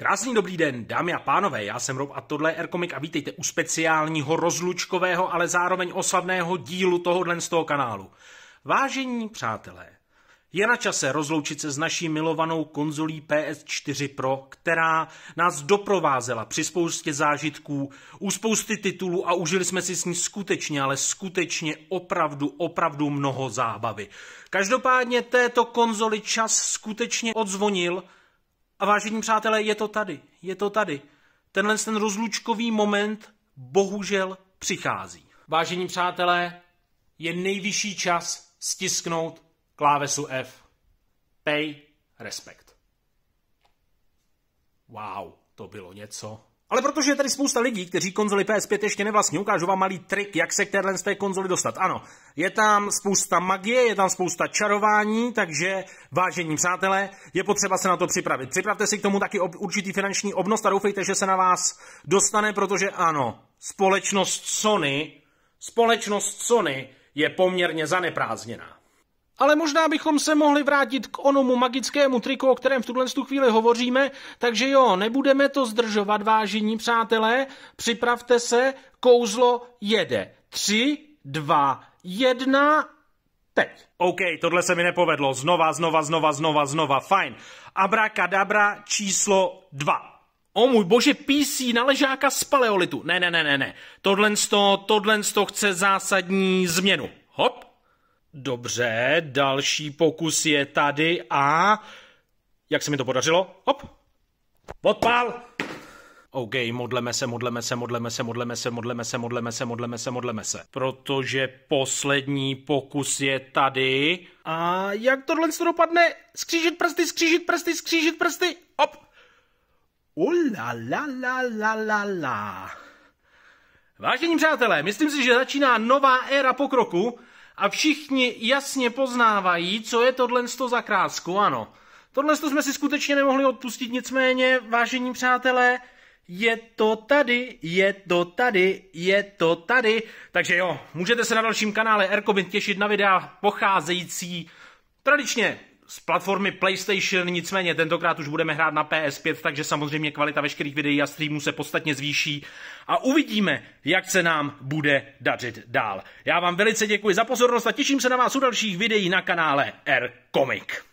Krásný dobrý den, dámy a pánové, já jsem Rob a tohle je Erkomik a vítejte u speciálního rozlučkového, ale zároveň oslavného dílu tohohle z toho kanálu. Vážení přátelé, je na čase rozloučit se s naší milovanou konzolí PS4 Pro, která nás doprovázela při spoustě zážitků, u spousty titulů a užili jsme si s ní skutečně, ale skutečně opravdu, opravdu mnoho zábavy. Každopádně této konzoli čas skutečně odzvonil – a vážení přátelé, je to tady, je to tady. Tenhle ten rozlučkový moment bohužel přichází. Vážení přátelé, je nejvyšší čas stisknout klávesu F. Pay respekt. Wow, to bylo něco. Ale protože je tady spousta lidí, kteří konzoli PS5 ještě nevlastní, ukážu vám malý trik, jak se k téhle z té konzoli dostat. Ano, je tam spousta magie, je tam spousta čarování, takže vážení přátelé, je potřeba se na to připravit. Připravte si k tomu taky ob, určitý finanční obnost a doufejte, že se na vás dostane, protože ano, společnost Sony, společnost Sony je poměrně zaneprázdněná. Ale možná bychom se mohli vrátit k onomu magickému triku, o kterém v tuhle chvíli hovoříme, takže jo, nebudeme to zdržovat, vážení přátelé, připravte se, kouzlo jede. Tři, dva, jedna, teď. OK, tohle se mi nepovedlo, znova, znova, znova, znova, znova, fajn. Abrakadabra číslo dva. O můj bože, PC na ležáka z paleolitu. Ne, ne, ne, ne, ne. Tohle, tohle chce zásadní změnu. Hop, Dobře, další pokus je tady a... Jak se mi to podařilo? Hop! Odpal! OK, modleme se, modleme se, modleme se, modleme se, modleme se, modleme se, modleme se, modleme se. Protože poslední pokus je tady. A jak tohle se dopadne? Skřížit prsty, skřížit prsty, skřížit prsty. Op. Ula la la la la la. Vážení přátelé, myslím si, že začíná nová éra pokroku a všichni jasně poznávají, co je tohle za krásku, ano. Tohle jsme si skutečně nemohli odpustit, nicméně, vážení přátelé, je to tady, je to tady, je to tady. Takže jo, můžete se na dalším kanále Erkobin těšit na videa pocházející tradičně z platformy PlayStation, nicméně tentokrát už budeme hrát na PS5, takže samozřejmě kvalita veškerých videí a streamů se podstatně zvýší a uvidíme, jak se nám bude dařit dál. Já vám velice děkuji za pozornost a těším se na vás u dalších videí na kanále R-Comic.